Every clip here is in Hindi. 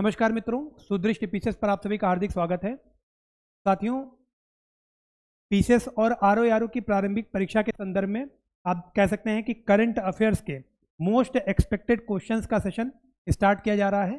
नमस्कार मित्रों सुदृष्ट पीसेस पर आप सभी का हार्दिक स्वागत है साथियों पीसेस और आर ओ आर की प्रारंभिक परीक्षा के संदर्भ में आप कह सकते हैं कि करंट अफेयर्स के मोस्ट एक्सपेक्टेड क्वेश्चंस का सेशन स्टार्ट किया जा रहा है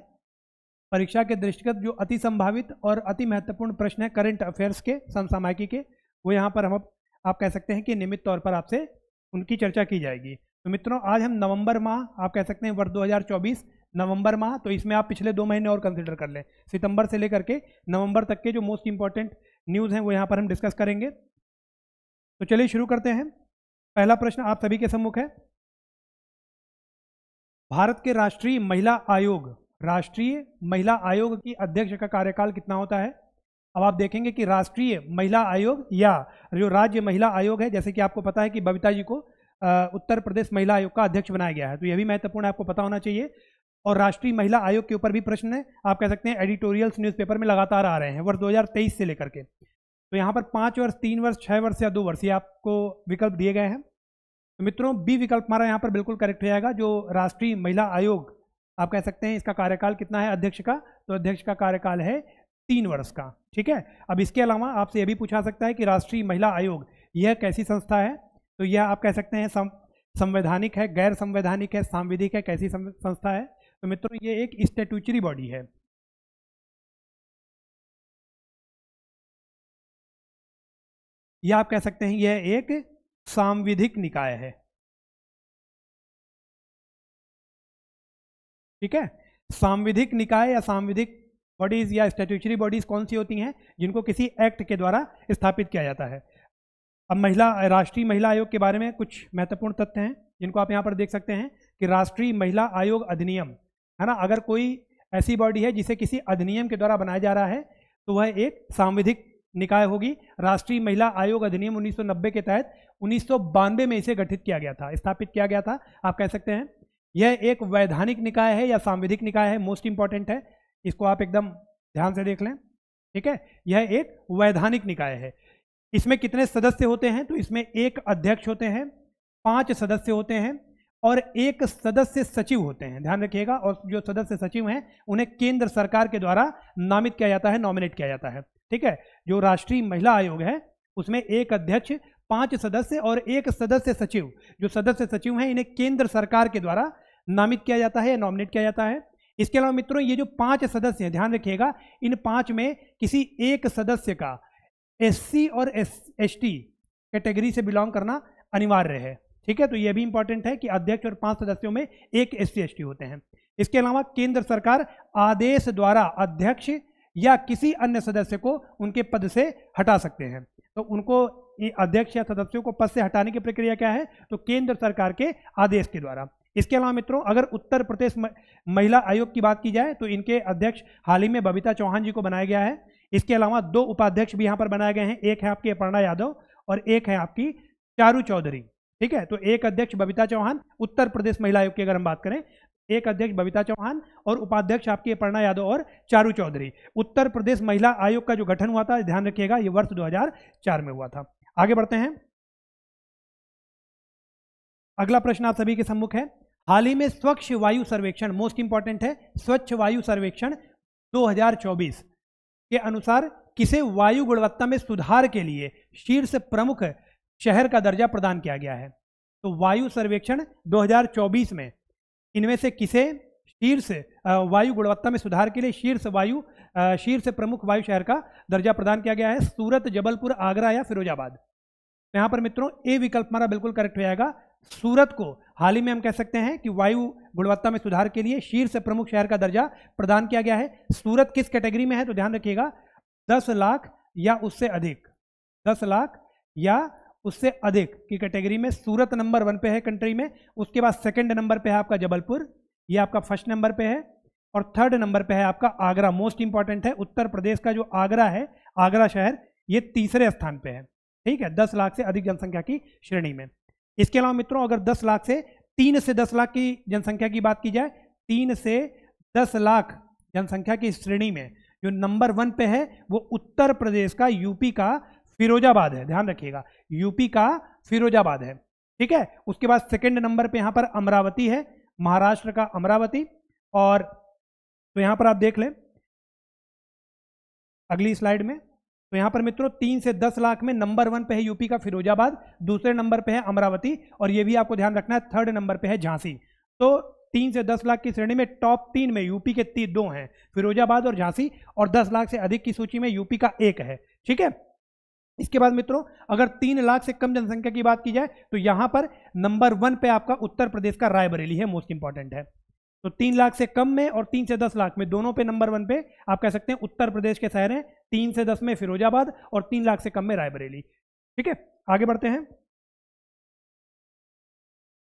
परीक्षा के दृष्टिगत जो अति संभावित और अति महत्वपूर्ण प्रश्न है करंट अफेयर्स के समसामायिकी के वो यहाँ पर हम आप कह सकते हैं कि नियमित तौर पर आपसे उनकी चर्चा की जाएगी तो मित्रों आज हम नवंबर माह आप कह सकते हैं वर्ष 2024 नवंबर माह तो इसमें आप पिछले दो महीने और कंसिडर कर लें सितंबर से लेकर के नवंबर तक के जो मोस्ट इंपॉर्टेंट न्यूज़ हैं वो यहाँ पर हम डिस्कस करेंगे तो चलिए शुरू करते हैं पहला प्रश्न आप सभी के सम्मुख है भारत के राष्ट्रीय महिला आयोग राष्ट्रीय महिला आयोग की अध्यक्ष का कार्यकाल कितना होता है अब आप देखेंगे कि राष्ट्रीय महिला आयोग या जो राज्य महिला आयोग है जैसे कि आपको पता है कि बबीता जी को उत्तर प्रदेश महिला आयोग का अध्यक्ष बनाया गया है तो यह भी महत्वपूर्ण आपको पता होना चाहिए और राष्ट्रीय महिला आयोग के ऊपर भी प्रश्न है आप कह सकते हैं एडिटोरियल्स न्यूज़पेपर में लगातार आ रहे हैं वर्ष तेईस से लेकर के तो यहाँ पर पाँच वर्ष तीन वर्ष छः वर्ष या दो वर्ष ये आपको विकल्प दिए गए हैं तो मित्रों बी विकल्प हमारा यहाँ पर बिल्कुल करेक्ट हो जाएगा जो राष्ट्रीय महिला आयोग आप कह सकते हैं इसका कार्यकाल कितना है अध्यक्ष का तो अध्यक्ष का कार्यकाल है तीन वर्ष का ठीक है अब इसके अलावा आपसे यह भी पूछा सकता है कि राष्ट्रीय महिला आयोग यह कैसी संस्था है तो यह आप कह सकते हैं संवैधानिक है गैर संवैधानिक है सांविधिक है कैसी संस्था है तो मित्रों ये एक स्टेटूचरी बॉडी है या आप कह सकते हैं यह एक सांविधिक निकाय है ठीक है सांविधिक निकाय या सांविधिक बॉडीज या स्टेट्यूचरी बॉडीज कौन सी होती हैं जिनको किसी एक्ट के द्वारा स्थापित किया जाता है अब महिला राष्ट्रीय महिला आयोग के बारे में कुछ महत्वपूर्ण तथ्य हैं जिनको आप यहां पर देख सकते हैं कि राष्ट्रीय महिला आयोग अधिनियम है ना अगर कोई ऐसी बॉडी है जिसे किसी अधिनियम के द्वारा बनाया जा रहा है तो वह एक सांविधिक निकाय होगी राष्ट्रीय महिला आयोग अधिनियम 1990 के तहत उन्नीस में इसे गठित किया गया था स्थापित किया गया था आप कह सकते हैं यह एक वैधानिक निकाय है या सांविधिक निकाय है मोस्ट इंपॉर्टेंट है इसको आप एकदम ध्यान से देख लें ठीक है यह एक वैधानिक निकाय है इसमें कितने सदस्य होते हैं तो इसमें एक अध्यक्ष होते हैं पांच सदस्य होते हैं और एक सदस्य सचिव होते हैं ध्यान रखिएगा और जो सदस्य सचिव हैं उन्हें केंद्र सरकार के द्वारा नामित किया जाता है नॉमिनेट किया जाता है ठीक है जो राष्ट्रीय महिला आयोग है उसमें एक अध्यक्ष पांच सदस्य और एक सदस्य सचिव जो सदस्य सचिव हैं इन्हें केंद्र सरकार के द्वारा नामित किया जाता है या नॉमिनेट किया जाता है इसके अलावा मित्रों ये जो पांच सदस्य हैं ध्यान रखिएगा इन पांच में किसी एक सदस्य का एससी और एस एसटी कैटेगरी से बिलोंग करना अनिवार्य है ठीक है तो यह भी इंपॉर्टेंट है कि अध्यक्ष और पांच सदस्यों में एक एस सी होते हैं इसके अलावा केंद्र सरकार आदेश द्वारा अध्यक्ष या किसी अन्य सदस्य को उनके पद से हटा सकते हैं तो उनको अध्यक्ष या सदस्यों को पद से हटाने की प्रक्रिया क्या है तो केंद्र सरकार के आदेश के द्वारा इसके अलावा मित्रों अगर उत्तर प्रदेश महिला आयोग की बात की जाए तो इनके अध्यक्ष हाल ही में बबीता चौहान जी को बनाया गया है इसके अलावा दो उपाध्यक्ष भी यहाँ पर बनाए गए हैं एक है आपकी अपर्णा यादव और एक है आपकी चारू चौधरी ठीक है तो एक अध्यक्ष बबीता चौहान उत्तर प्रदेश महिला आयोग की अगर हम बात करें एक अध्यक्ष बबीता चौहान और उपाध्यक्ष आपकी अपर्णा यादव और चारू चौधरी उत्तर प्रदेश महिला आयोग का जो गठन हुआ था ध्यान रखिएगा ये वर्ष 2004 में हुआ था आगे बढ़ते हैं अगला प्रश्न आप सभी के सम्मुख है हाल ही में स्वच्छ वायु सर्वेक्षण मोस्ट इंपॉर्टेंट है स्वच्छ वायु सर्वेक्षण 2024 के अनुसार किसे वायु गुणवत्ता में सुधार के लिए शीर्ष प्रमुख शहर का दर्जा प्रदान किया गया है तो वायु सर्वेक्षण 2024 में इनमें से किसे शीर्ष वायु गुणवत्ता में सुधार के लिए शीर्ष वायु शीर्ष प्रमुख वायु शहर का दर्जा प्रदान किया गया है सूरत जबलपुर आगरा या फिरोजाबाद तो यहाँ पर मित्रों ए विकल्प हमारा बिल्कुल करेक्ट हो जाएगा सूरत को हाल ही में हम कह सकते हैं कि वायु गुणवत्ता में सुधार के लिए शीर्ष प्रमुख शहर का दर्जा प्रदान किया गया है सूरत किस कैटेगरी में है तो ध्यान रखिएगा दस लाख या उससे अधिक दस लाख या उससे अधिक की कैटेगरी में सूरत नंबर वन पे है कंट्री में उसके बाद सेकंड नंबर पे है आपका जबलपुर ये आपका फर्स्ट नंबर पे है और थर्ड नंबर पे है आपका आगरा मोस्ट इंपॉर्टेंट है उत्तर प्रदेश का जो आगरा है आगरा शहर ये तीसरे स्थान पे है ठीक है दस लाख से अधिक जनसंख्या की श्रेणी में इसके अलावा मित्रों अगर दस लाख से तीन से दस लाख की जनसंख्या की बात की जाए तीन से दस लाख जनसंख्या की श्रेणी में जो नंबर वन पे है वो उत्तर प्रदेश का यूपी का फिरोजाबाद है ध्यान रखिएगा यूपी का फिरोजाबाद है ठीक है उसके बाद सेकेंड नंबर पर यहां पर अमरावती है महाराष्ट्र का अमरावती और तो यहां पर आप देख लें अगली स्लाइड में तो यहां पर मित्रों तीन से दस लाख में नंबर वन पे है यूपी का फिरोजाबाद दूसरे नंबर पे है अमरावती और ये भी आपको ध्यान रखना है थर्ड नंबर पे है झांसी तो तीन से दस लाख की श्रेणी में टॉप तीन में यूपी के तीन दो हैं फिरोजाबाद और झांसी और दस लाख से अधिक की सूची में यूपी का एक है ठीक है इसके बाद मित्रों अगर तीन लाख से कम जनसंख्या की बात की जाए तो यहां पर नंबर वन पे आपका उत्तर प्रदेश का रायबरेली है मोस्ट इंपॉर्टेंट है तो तीन लाख से कम में और तीन से दस लाख में दोनों पे नंबर वन पे आप कह सकते हैं उत्तर प्रदेश के शहर हैं तीन से दस में फिरोजाबाद और तीन लाख से कम में रायबरेली ठीक है आगे बढ़ते हैं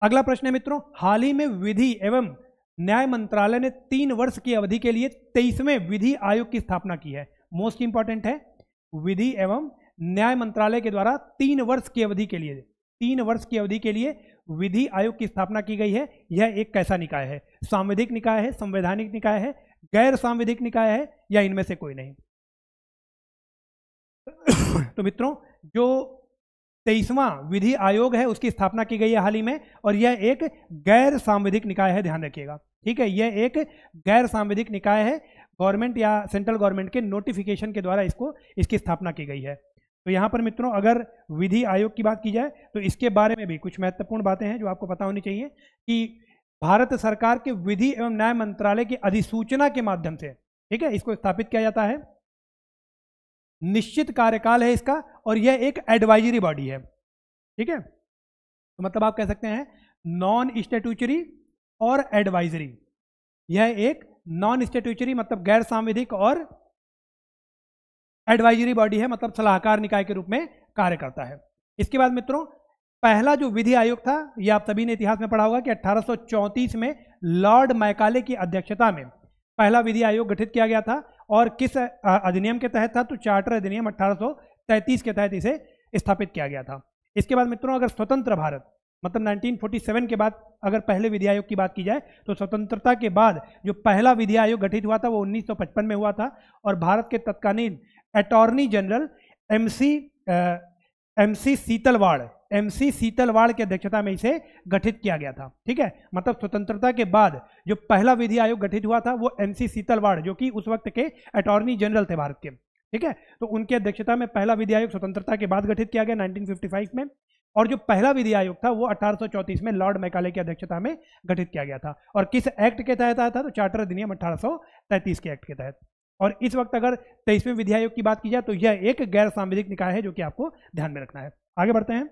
अगला प्रश्न है मित्रों हाल ही में विधि एवं न्याय मंत्रालय ने तीन वर्ष की अवधि के लिए तेईसवें विधि आयोग की स्थापना की है मोस्ट इंपॉर्टेंट है विधि एवं न्याय मंत्रालय के द्वारा तीन वर्ष की अवधि के लिए तीन वर्ष की अवधि के लिए विधि आयोग की स्थापना की गई है यह एक कैसा निकाय है सांविधिक निकाय है संवैधानिक निकाय है गैर सांविधिक निकाय है या इनमें से कोई नहीं तो मित्रों जो तेईसवां विधि आयोग है उसकी स्थापना की गई है हाल ही में और यह एक गैर सांविधिक निकाय है ध्यान रखिएगा ठीक है यह एक गैर सांविधिक निकाय है गवर्नमेंट या सेंट्रल गवर्नमेंट के नोटिफिकेशन के द्वारा इसको इसकी स्थापना की गई है तो यहाँ पर मित्रों अगर विधि आयोग की बात की जाए तो इसके बारे में भी कुछ महत्वपूर्ण बातें हैं जो आपको पता होनी चाहिए कि भारत सरकार के विधि एवं न्याय मंत्रालय की अधिसूचना के माध्यम से ठीक है इसको स्थापित किया जाता है निश्चित कार्यकाल है इसका और यह एक एडवाइजरी बॉडी है ठीक है तो मतलब आप कह सकते हैं नॉन स्टेट्यूचरी और एडवाइजरी यह एक नॉन स्टेट्यूचरी मतलब गैर सांविधिक और एडवाइजरी बॉडी है मतलब सलाहकार निकाय के रूप में कार्य करता है इसके बाद मित्रों पहला जो विधि आयोग था यह आप सभी ने इतिहास में पढ़ा होगा कि 1834 में लॉर्ड मैकाले की अध्यक्षता में पहला विधि आयोग गठित किया गया था और किस अधिनियम के तहत था तो चार्टर अधिनियम 1833 के तहत इसे स्थापित किया गया था इसके बाद मित्रों अगर स्वतंत्र भारत मतलब 1947 के बाद अगर पहले विधि आयोग की बात की जाए तो स्वतंत्रता के बाद जो पहला विधि आयोग गठित हुआ था वो 1955 में हुआ था और भारत के तत्कालीन attorney general MC MC M MC Setalvad की अध्यक्षता में इसे गठित किया गया था ठीक है मतलब स्वतंत्रता के बाद जो पहला विधि आयोग गठित हुआ था वो एमसी सीतलवाड़ जो कि उस वक्त के अटॉर्नी जनरल थे भारत के ठीक है तो उनकी अध्यक्षता में पहला विधि आयोग स्वतंत्रता के बाद गठित किया गया 1955 में और जो पहला विधि आयोग था वो अठारह में लॉर्ड मैकाले की अध्यक्षता में गठित किया गया था और किस एक्ट के तहत आया था तो चार्टर अधिनियम अठारह के एक्ट के तहत और इस वक्त अगर तेईसवें आयोग की बात की जाए तो यह एक गैर सांविधिक निकाय है जो कि आपको ध्यान में रखना है आगे बढ़ते हैं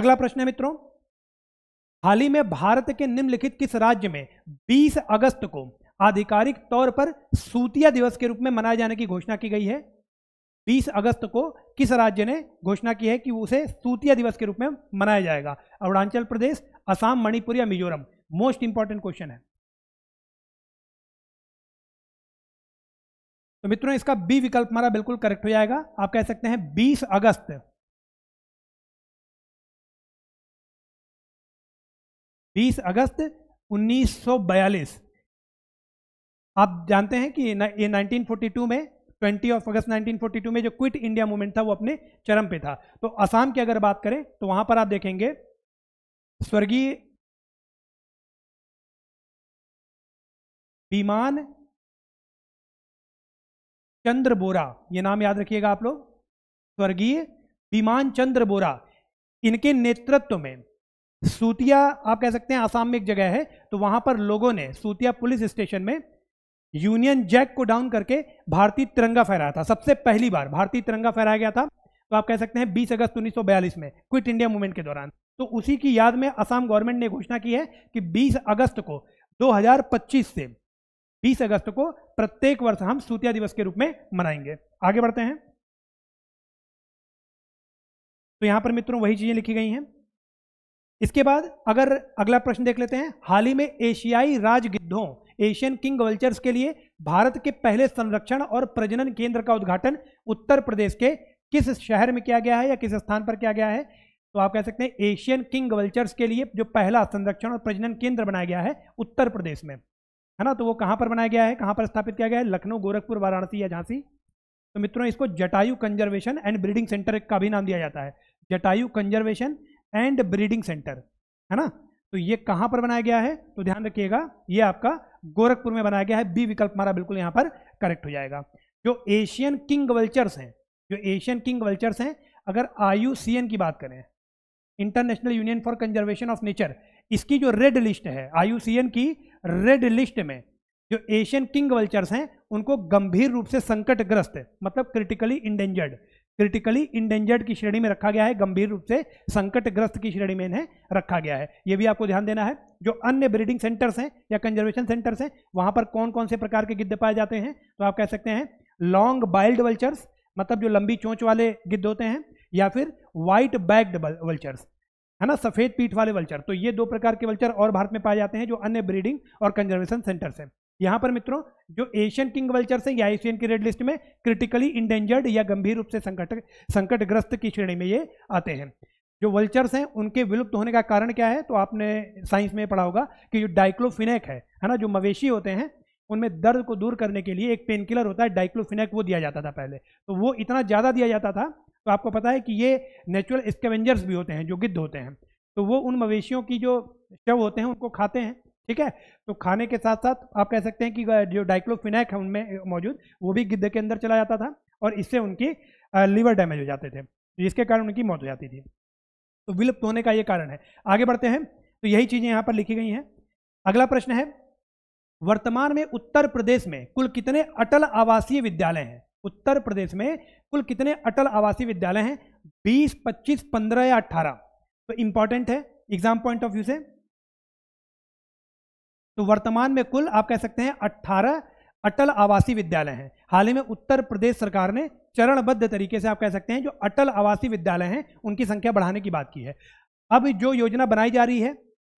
अगला प्रश्न है मित्रों हाल ही में भारत के निम्नलिखित किस राज्य में 20 अगस्त को आधिकारिक तौर पर सूतिया दिवस के रूप में मनाए जाने की घोषणा की गई है 20 अगस्त को किस राज्य ने घोषणा की है कि उसे सूतिया दिवस के रूप में मनाया जाएगा अरुणाचल प्रदेश असम मणिपुर या मिजोरम मोस्ट इंपॉर्टेंट क्वेश्चन है तो मित्रों इसका बी विकल्प हमारा बिल्कुल करेक्ट हो जाएगा आप कह सकते हैं 20 अगस्त बीस अगस्त 1942 आप जानते हैं कि न, ये 1942 में 20 ऑफ अगस्त 1942 में जो क्विट इंडिया मूवमेंट था वो अपने चरम पे था तो असम की अगर बात करें तो वहां पर आप देखेंगे स्वर्गीय विमान चंद्र बोरा ये नाम याद रखिएगा आप लोग स्वर्गीय विमान चंद्र बोरा इनके नेतृत्व में सूतिया आप कह सकते हैं आसाम में एक जगह है तो वहां पर लोगों ने सूतिया पुलिस स्टेशन में यूनियन जैक को डाउन करके भारतीय तिरंगा फहराया था सबसे पहली बार भारतीय तिरंगा फहराया गया था तो आप कह सकते हैं 20 अगस्त 1942 में क्विट इंडिया मूवमेंट के दौरान तो उसी की याद में असम गवर्नमेंट ने घोषणा की है कि 20 अगस्त को 2025 से बीस अगस्त को प्रत्येक वर्ष हम सूतिया दिवस के रूप में मनाएंगे आगे बढ़ते हैं तो यहां पर मित्रों वही चीजें लिखी गई हैं इसके बाद अगर अगला प्रश्न देख लेते हैं हाल ही में एशियाई राजगिद्धों एशियन किंग वल्चर्स के लिए भारत के पहले संरक्षण और प्रजनन केंद्र का उद्घाटन उत्तर प्रदेश के किस शहर में किया गया है या किस स्थान पर किया गया है तो आप कह सकते हैं एशियन किंग वल्चर्स के लिए जो पहला संरक्षण और प्रजनन केंद्र बनाया गया है उत्तर प्रदेश में है ना तो वो कहाँ पर बनाया गया है कहाँ पर स्थापित किया गया है लखनऊ गोरखपुर वाराणसी या झांसी तो मित्रों इसको Jatayu conservation and breeding centre का भी नाम दिया जाता है Jatayu conservation and breeding centre है ना तो ये कहाँ पर बनाया गया है तो ध्यान रखिएगा ये आपका गोरखपुर में बनाया गया है बी विकल्प हमारा बिल्कुल यहाँ पर करेक्ट हो जाएगा जो एशियन किंग वल्चर्स हैं जो एशियन किंग वल्चर्स हैं अगर आयु की बात करें International Union for Conservation of Nature इसकी जो रेड लिस्ट है आयु की रेड लिस्ट में जो एशियन किंग वल्चर्स हैं उनको गंभीर रूप से संकटग्रस्त मतलब क्रिटिकली इंडेंजर्ड क्रिटिकली इंडेंजर्ड की श्रेणी में रखा गया है गंभीर रूप से संकटग्रस्त की श्रेणी में इन्हें रखा गया है ये भी आपको ध्यान देना है जो अन्य ब्रीडिंग सेंटर्स हैं या कंजर्वेशन सेंटर्स हैं वहाँ पर कौन कौन से प्रकार के गिद्ध पाए जाते हैं तो आप कह सकते हैं लॉन्ग बाइल्ड वल्चर्स मतलब जो लंबी चोंच वाले गिद्ध होते हैं या फिर व्हाइट बैग्ड वल्चर्स है ना सफ़ेद पीठ वाले वल्चर तो ये दो प्रकार के वल्चर और भारत में पाए जाते हैं जो अन्य ब्रीडिंग और कंजर्वेशन सेंटर से यहाँ पर मित्रों जो एशियन किंग वल्चर से या एशियन की रेड लिस्ट में क्रिटिकली इंडेंजर्ड या गंभीर रूप से संकट संकटग्रस्त की श्रेणी में ये आते हैं जो वल्चर्स हैं उनके विलुप्त होने का कारण क्या है तो आपने साइंस में पढ़ा होगा कि जो डाइक्लोफिनेक है है ना जो मवेशी होते हैं उनमें दर्द को दूर करने के लिए एक पेनकिलर होता है डाइक्लोफिनेक वो दिया जाता था पहले तो वो इतना ज़्यादा दिया जाता था तो आपको पता है कि ये नेचुरल स्केवेंजर्स भी होते हैं जो गिद्ध होते हैं तो वो उन मवेशियों की जो शव होते हैं उनको खाते हैं ठीक है तो खाने के साथ साथ आप कह सकते हैं कि जो डाइक्लोफिनैक है उनमें मौजूद वो भी गिद्ध के अंदर चला जाता था और इससे उनकी लीवर डैमेज हो जाते थे तो जिसके कारण उनकी मौत हो जाती थी तो विलुप्त होने का ये कारण है आगे बढ़ते हैं तो यही चीज़ें यहाँ पर लिखी गई हैं अगला प्रश्न है वर्तमान में उत्तर प्रदेश में कुल कितने अटल आवासीय विद्यालय हैं उत्तर प्रदेश में कुल कितने अटल आवासीय विद्यालय हैं 20, 25, 15 या 18 तो इंपॉर्टेंट है एग्जाम पॉइंट ऑफ व्यू से तो वर्तमान में कुल आप कह सकते हैं 18 अटल आवासीय विद्यालय हैं हाल ही में उत्तर प्रदेश सरकार ने चरणबद्ध तरीके से आप कह सकते हैं जो अटल आवासीय विद्यालय हैं उनकी संख्या बढ़ाने की बात की है अब जो योजना बनाई जा रही है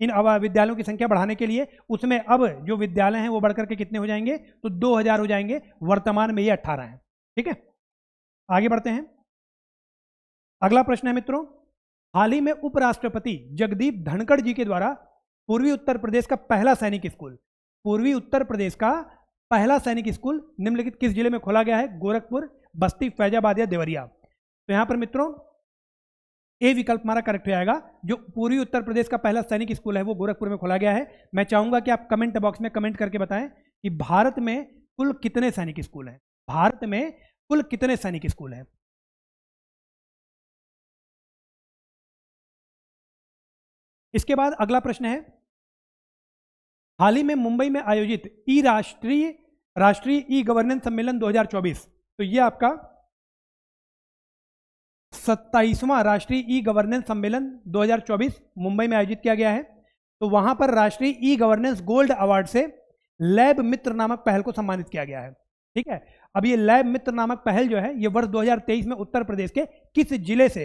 इन विद्यालयों की संख्या बढ़ाने के लिए उसमें अब जो विद्यालय हैं वो बढ़कर के कितने हो जाएंगे तो 2000 हो जाएंगे वर्तमान में ये 18 हैं ठीक है आगे बढ़ते हैं अगला प्रश्न है मित्रों हाल ही में उपराष्ट्रपति जगदीप धनखड़ जी के द्वारा पूर्वी उत्तर प्रदेश का पहला सैनिक स्कूल पूर्वी उत्तर प्रदेश का पहला सैनिक स्कूल निम्नलिखित किस जिले में खोला गया है गोरखपुर बस्ती फैजाबाद या देवरिया तो यहां पर मित्रों ए विकल्प हमारा करेक्ट हो जाएगा जो पूर्वी उत्तर प्रदेश का पहला सैनिक स्कूल है वो गोरखपुर में खोला गया है मैं चाहूंगा कि आप कमेंट बॉक्स में कमेंट करके बताएं कि भारत में कुल कितने सैनिक स्कूल हैं भारत में कुल कितने सैनिक स्कूल हैं इसके बाद अगला प्रश्न है हाल ही में मुंबई में आयोजित ई राष्ट्रीय राष्ट्रीय ई गवर्नेंस सम्मेलन 2024 तो ये आपका सत्ताईसवां राष्ट्रीय ई गवर्नेंस सम्मेलन 2024 मुंबई में आयोजित किया गया है तो वहां पर राष्ट्रीय ई गवर्नेंस गोल्ड अवार्ड से लैब मित्र नामक पहल को सम्मानित किया गया है ठीक है अब ये लैब मित्र नामक पहल जो है ये वर्ष 2023 में उत्तर प्रदेश के किस जिले से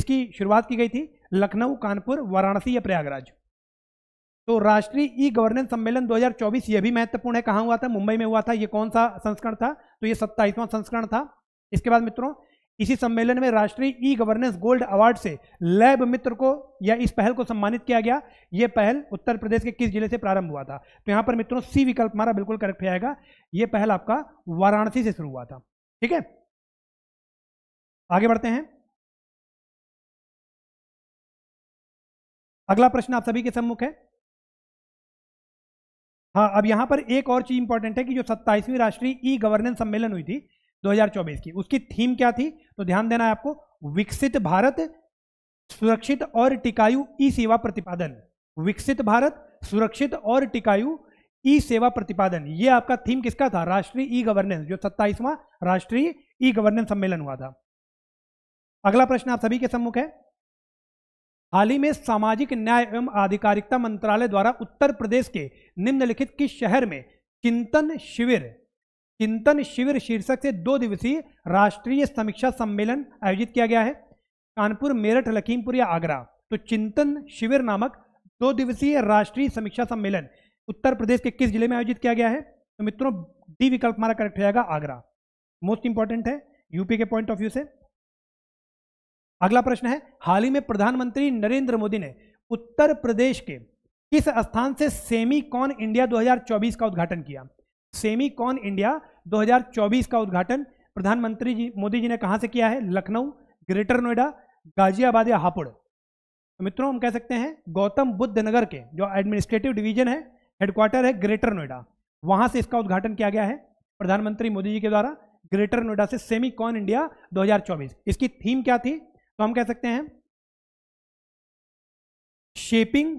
इसकी शुरुआत की गई थी लखनऊ कानपुर वाराणसी या प्रयागराज तो राष्ट्रीय ई गवर्नेंस सम्मेलन 2024 ये भी महत्वपूर्ण है कहाँ हुआ था मुंबई में हुआ था ये कौन सा संस्करण था तो ये सत्ताईसवां संस्करण था इसके बाद मित्रों इसी सम्मेलन में राष्ट्रीय ई गवर्नेंस गोल्ड अवार्ड से लैब मित्र को या इस पहल को सम्मानित किया गया यह पहल उत्तर प्रदेश के किस जिले से प्रारंभ हुआ था तो यहां पर मित्रों सी विकल्प हमारा बिल्कुल करेक्ट आएगा यह पहल आपका वाराणसी से शुरू हुआ था ठीक है आगे बढ़ते हैं अगला प्रश्न आप सभी के सम्मुख है हाँ अब यहां पर एक और चीज इंपॉर्टेंट है कि जो सत्ताईसवीं राष्ट्रीय ई गवर्नेंस सम्मेलन हुई थी 2024 की उसकी थीम क्या थी तो ध्यान देना है आपको विकसित भारत सुरक्षित और टिकायु ई सेवा प्रतिपादन विकसित भारत सुरक्षित और टिकायु ई सेवा प्रतिपादन ये आपका थीम किसका था राष्ट्रीय ई गवर्नेंस जो सत्ताईसवां राष्ट्रीय ई गवर्नेंस सम्मेलन हुआ था अगला प्रश्न आप सभी के सम्मुख है हाल ही में सामाजिक न्याय एवं आधिकारिकता मंत्रालय द्वारा उत्तर प्रदेश के निम्नलिखित किस शहर में चिंतन शिविर चिंतन शिविर शीर्षक से दो दिवसीय राष्ट्रीय समीक्षा सम्मेलन आयोजित किया गया है कानपुर मेरठ लखीमपुर या आगरा तो चिंतन शिविर नामक दो दिवसीय राष्ट्रीय समीक्षा सम्मेलन उत्तर प्रदेश के किस जिले में आयोजित किया गया है तो मित्रों डी विकल्प हमारा करेक्ट हो जाएगा आगरा मोस्ट इंपॉर्टेंट है यूपी के पॉइंट ऑफ व्यू से अगला प्रश्न है हाल ही में प्रधानमंत्री नरेंद्र मोदी ने उत्तर प्रदेश के किस स्थान से सेमी कॉन इंडिया 2024 का उद्घाटन किया सेमी कॉन इंडिया 2024 का उद्घाटन प्रधानमंत्री जी मोदी जी ने कहाँ से किया है लखनऊ ग्रेटर नोएडा गाजियाबाद या हापुड़ तो मित्रों हम कह सकते हैं गौतम बुद्ध नगर के जो एडमिनिस्ट्रेटिव डिवीजन है हेडक्वार्टर है ग्रेटर नोएडा वहां से इसका उद्घाटन किया गया है प्रधानमंत्री मोदी जी के द्वारा ग्रेटर नोएडा से सेमी कॉन इंडिया 2024 इसकी थीम क्या थी तो हम कह सकते हैं शेपिंग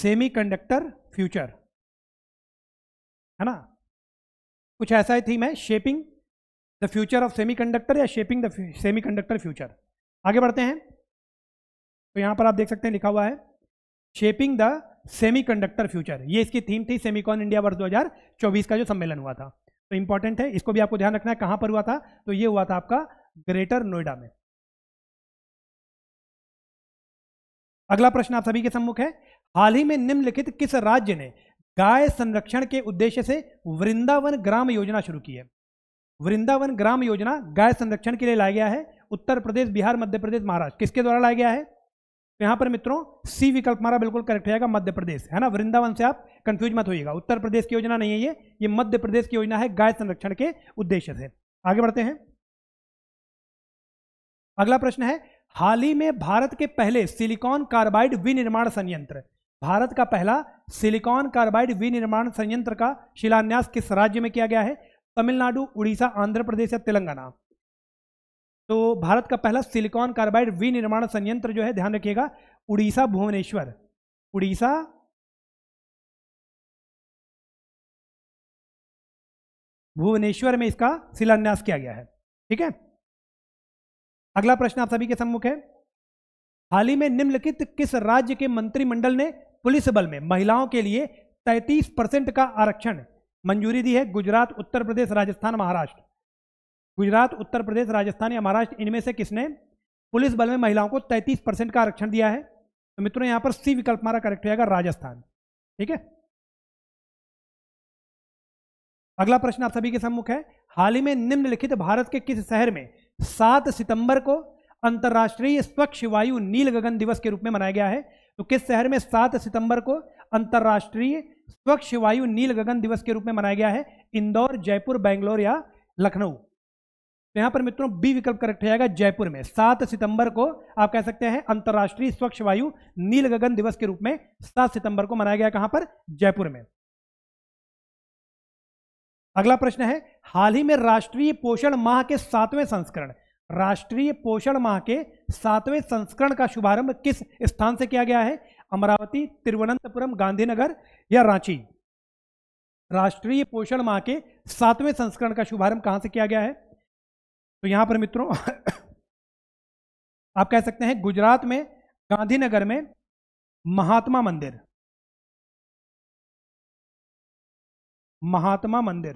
सेमीकंडक्टर फ्यूचर है ना कुछ ऐसा ही थीम है shaping the future of semiconductor या शेपिंग द सेमीकंडक्टर फ्यूचर आगे बढ़ते हैं तो यहां पर आप देख सकते हैं लिखा हुआ है शेपिंग द सेमीकंडक्टर फ्यूचर ये इसकी थीम थी सेमीकॉन इंडिया वर्ष 2024 का जो सम्मेलन हुआ था तो इंपॉर्टेंट है इसको भी आपको ध्यान रखना है कहां पर हुआ था तो ये हुआ था आपका ग्रेटर नोएडा में अगला प्रश्न आप सभी के सम्मुख है हाल ही में निम्नलिखित किस राज्य ने गाय संरक्षण के उद्देश्य से वृंदावन ग्राम योजना शुरू की है वृंदावन ग्राम योजना गाय संरक्षण के लिए लाया गया है उत्तर प्रदेश बिहार मध्य प्रदेश महाराष्ट्र किसके द्वारा लाया गया है तो यहां पर मित्रों सी विकल्प हमारा बिल्कुल करेक्ट हो जाएगा मध्य प्रदेश है ना वृंदावन से आप कंफ्यूज मत होइएगा उत्तर प्रदेश की योजना नहीं है ये ये मध्य प्रदेश की योजना है गाय संरक्षण के उद्देश्य से आगे बढ़ते हैं अगला प्रश्न है हाल ही में भारत के पहले सिलिकॉन कार्बाइड विनिर्माण संयंत्र भारत का पहला सिलिकॉन कार्बाइड विनिर्माण संयंत्र का शिलान्यास किस राज्य में किया गया है तमिलनाडु उड़ीसा आंध्र प्रदेश या तेलंगाना तो भारत का पहला सिलिकॉन कार्बाइड विनिर्माण संयंत्र जो है ध्यान रखिएगा उड़ीसा भुवनेश्वर उड़ीसा भुवनेश्वर में इसका शिलान्यास किया गया है ठीक है अगला प्रश्न आप सभी के सम्मुख है हाल ही में निम्नलिखित किस राज्य के मंत्रिमंडल ने पुलिस बल में महिलाओं के लिए 33 परसेंट का आरक्षण मंजूरी दी है गुजरात उत्तर प्रदेश राजस्थान महाराष्ट्र गुजरात उत्तर प्रदेश राजस्थान या महाराष्ट्र इनमें से किसने पुलिस बल में महिलाओं को 33 परसेंट का आरक्षण दिया है तो मित्रों यहां पर सी विकल्प हमारा करेक्ट हो जाएगा राजस्थान ठीक है अगला प्रश्न आप सभी के सम्मुख है हाल ही में निम्नलिखित भारत के किस शहर में सात सितंबर को अंतर्राष्ट्रीय स्वच्छ वायु नील गगन दिवस के रूप में मनाया गया है तो किस शहर में सात सितंबर को अंतर्राष्ट्रीय स्वच्छ वायु नील गगन दिवस के रूप में मनाया गया है इंदौर जयपुर बैंगलोर या लखनऊ तो यहां पर मित्रों बी विकल्प करेक्ट हो जाएगा जयपुर में सात सितंबर को आप कह सकते हैं अंतर्राष्ट्रीय स्वच्छ वायु नील गगन दिवस के रूप में सात सितंबर को मनाया गया कहां पर जयपुर में अगला प्रश्न है हाल ही में राष्ट्रीय पोषण माह के सातवें संस्करण राष्ट्रीय पोषण माह के सातवें संस्करण का शुभारंभ किस स्थान से किया गया है अमरावती तिरुवनंतपुरम गांधीनगर या रांची राष्ट्रीय पोषण माह के सातवें संस्करण का शुभारंभ कहां से किया गया है तो यहां पर मित्रों आप कह सकते हैं गुजरात में गांधीनगर में महात्मा मंदिर महात्मा मंदिर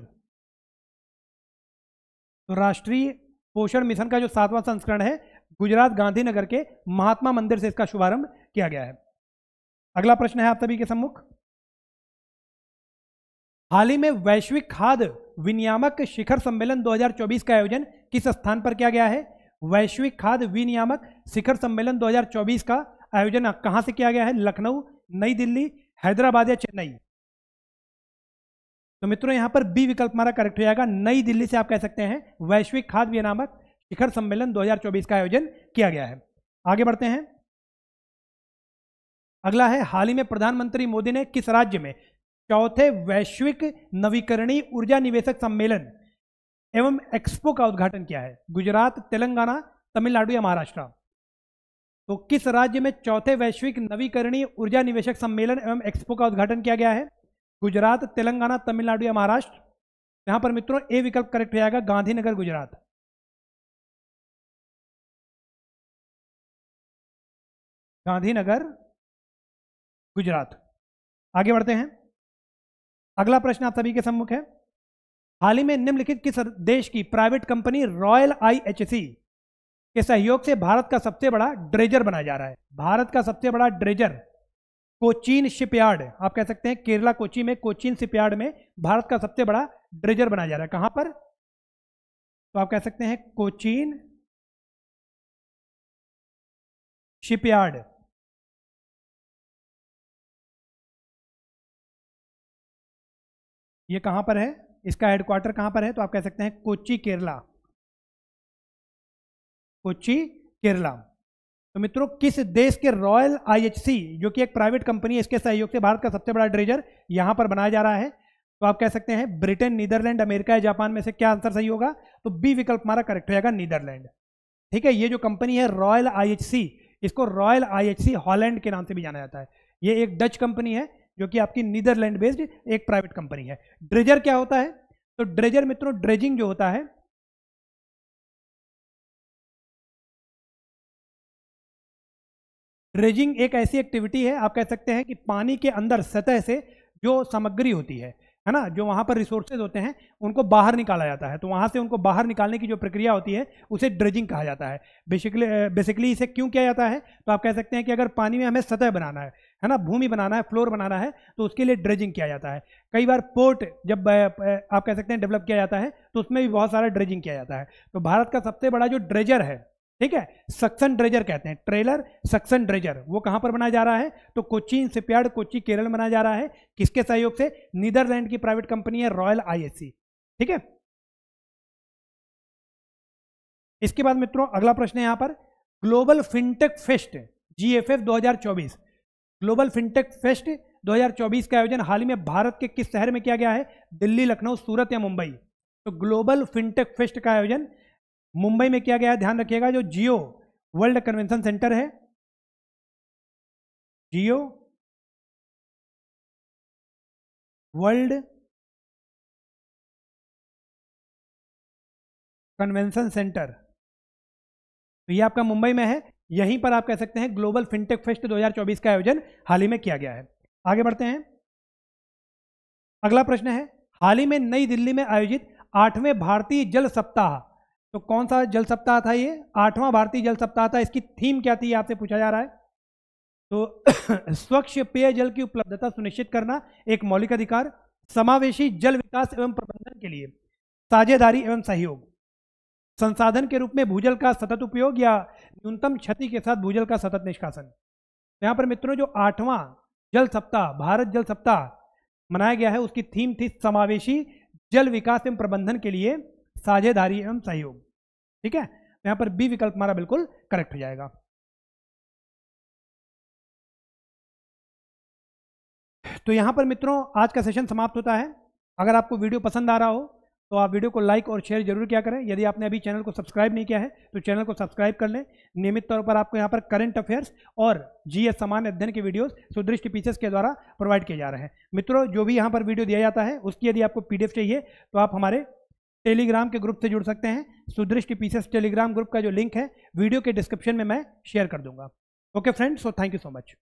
तो राष्ट्रीय पोषण मिशन का जो सातवां संस्करण है गुजरात गांधीनगर के महात्मा मंदिर से इसका शुभारंभ किया गया है अगला प्रश्न है आप सभी के सम्मुख हाल ही में वैश्विक खाद्य विनियामक शिखर सम्मेलन 2024 का आयोजन किस स्थान पर किया गया है वैश्विक खाद्य विनियामक शिखर सम्मेलन 2024 का आयोजन कहां से किया गया है लखनऊ नई दिल्ली हैदराबाद या चेन्नई तो मित्रों यहाँ पर बी विकल्प हमारा करेक्ट हो जाएगा नई दिल्ली से आप कह सकते हैं वैश्विक खाद्य विनामक शिखर सम्मेलन 2024 का आयोजन किया गया है आगे बढ़ते हैं अगला है हाल ही में प्रधानमंत्री मोदी ने किस राज्य में चौथे वैश्विक नवीकरणीय ऊर्जा निवेशक सम्मेलन एवं एक्सपो का उद्घाटन किया है गुजरात तेलंगाना तमिलनाडु या महाराष्ट्र तो किस राज्य में चौथे वैश्विक नवीकरणीय ऊर्जा निवेशक सम्मेलन एवं एक्सपो का उद्घाटन किया गया है गुजरात तेलंगाना तमिलनाडु या महाराष्ट्र यहां पर मित्रों ए विकल्प करेक्ट हो जाएगा गांधीनगर गुजरात गांधीनगर गुजरात आगे बढ़ते हैं अगला प्रश्न आप सभी के सम्मुख है हाल ही में निम्नलिखित किस देश की प्राइवेट कंपनी रॉयल आईएचसी के सहयोग से भारत का सबसे बड़ा ड्रेजर बनाया जा रहा है भारत का सबसे बड़ा ड्रेजर कोचीन शिपयार्ड आप कह सकते हैं केरला कोची में कोचीन शिपयार्ड में भारत का सबसे बड़ा ड्रेजर बनाया जा रहा है कहां पर तो आप कह सकते हैं कोचीन शिपयार्ड ये कहां पर है इसका हेडक्वार्टर कहां पर है तो आप कह सकते हैं कोची केरला कोची केरला तो मित्रों किस देश के रॉयल आईएचसी जो कि एक प्राइवेट कंपनी है इसके सहयोग से भारत का सबसे बड़ा ड्रेजर यहां पर बनाया जा रहा है तो आप कह सकते हैं ब्रिटेन नीदरलैंड अमेरिका या जापान में से क्या आंसर सही होगा तो बी विकल्प हमारा करेक्ट हो जाएगा नीदरलैंड ठीक है ये जो कंपनी है रॉयल आईएचसी इसको रॉयल आईएचसी हॉलैंड के नाम से भी जाना जाता है ये एक डच कंपनी है जो कि आपकी नीदरलैंड बेस्ड एक प्राइवेट कंपनी है ड्रेजर क्या होता है तो ड्रेजर मित्रों ड्रेजिंग जो होता है ड्रेजिंग एक ऐसी एक्टिविटी है आप कह सकते हैं कि पानी के अंदर सतह से जो सामग्री होती है है ना जो वहाँ पर रिसोर्सेज होते हैं उनको बाहर निकाला जाता है तो वहाँ से उनको बाहर निकालने की जो प्रक्रिया होती है उसे ड्रेजिंग कहा जाता है बेसिकली बेसिकली इसे क्यों किया जाता है तो आप कह सकते हैं कि अगर पानी में हमें सतह बनाना है है ना भूमि बनाना है फ्लोर बनाना है तो उसके लिए ड्रेजिंग किया जाता है कई बार पोर्ट जब आप कह सकते हैं डेवलप किया जाता है तो उसमें भी बहुत सारा ड्रेजिंग किया जाता है तो भारत का सबसे बड़ा जो ड्रेजर है ठीक है सक्सन ड्रेजर कहते हैं ट्रेलर सक्सन ड्रेजर वो कहां पर बनाया जा रहा है तो कोची इंसिपियाड कोची केरल बनाया जा रहा है किसके सहयोग से नीदरलैंड की प्राइवेट कंपनी है रॉयल आईएससी ठीक है इसके बाद मित्रों अगला प्रश्न है यहां पर global fintech fest GFF 2024 global fintech fest 2024 का आयोजन हाल ही में भारत के किस शहर में किया गया है दिल्ली लखनऊ सूरत या मुंबई तो ग्लोबल फिनटेक फेस्ट का आयोजन मुंबई में किया गया ध्यान रखिएगा जो जियो वर्ल्ड कन्वेंशन सेंटर है जियो वर्ल्ड कन्वेंशन सेंटर तो ये आपका मुंबई में है यहीं पर आप कह सकते हैं ग्लोबल फिनटेक फेस्ट 2024 का आयोजन हाल ही में किया गया है आगे बढ़ते हैं अगला प्रश्न है हाल ही में नई दिल्ली में आयोजित आठवें भारतीय जल सप्ताह तो कौन सा जल सप्ताह था ये आठवां भारतीय जल सप्ताह था इसकी थीम क्या थी आपसे पूछा जा रहा है तो स्वच्छ पेयजल की उपलब्धता सुनिश्चित करना एक मौलिक अधिकार समावेशी जल विकास एवं प्रबंधन के लिए साझेदारी एवं सहयोग संसाधन के रूप में भूजल का सतत उपयोग या न्यूनतम क्षति के साथ भूजल का सतत निष्कासन तो यहां पर मित्रों जो आठवां जल सप्ताह भारत जल सप्ताह मनाया गया है उसकी थीम थी समावेशी जल विकास एवं प्रबंधन के लिए साझेदारी एवं सहयोग ठीक है तो यहां पर बी विकल्प हमारा बिल्कुल करेक्ट हो जाएगा तो यहां पर मित्रों आज का सेशन समाप्त होता है अगर आपको वीडियो पसंद आ रहा हो तो आप वीडियो को लाइक और शेयर जरूर किया करें यदि आपने अभी चैनल को सब्सक्राइब नहीं किया है तो चैनल को सब्सक्राइब कर लें नियमित तौर पर आपको यहाँ पर करंट अफेयर्स और जीएस सामान्य अध्ययन के वीडियोस सुदृष्ट पीसेस के द्वारा प्रोवाइड किए जा रहे हैं मित्रों जो भी यहाँ पर वीडियो दिया जाता है उसकी यदि आपको पीडीएफ चाहिए तो आप हमारे टेलीग्राम के ग्रुप से जुड़ सकते हैं सुदृष्टि पीसेस टेलीग्राम ग्रुप का जो लिंक है वीडियो के डिस्क्रिप्शन में मैं शेयर कर दूंगा okay friends so thank you so much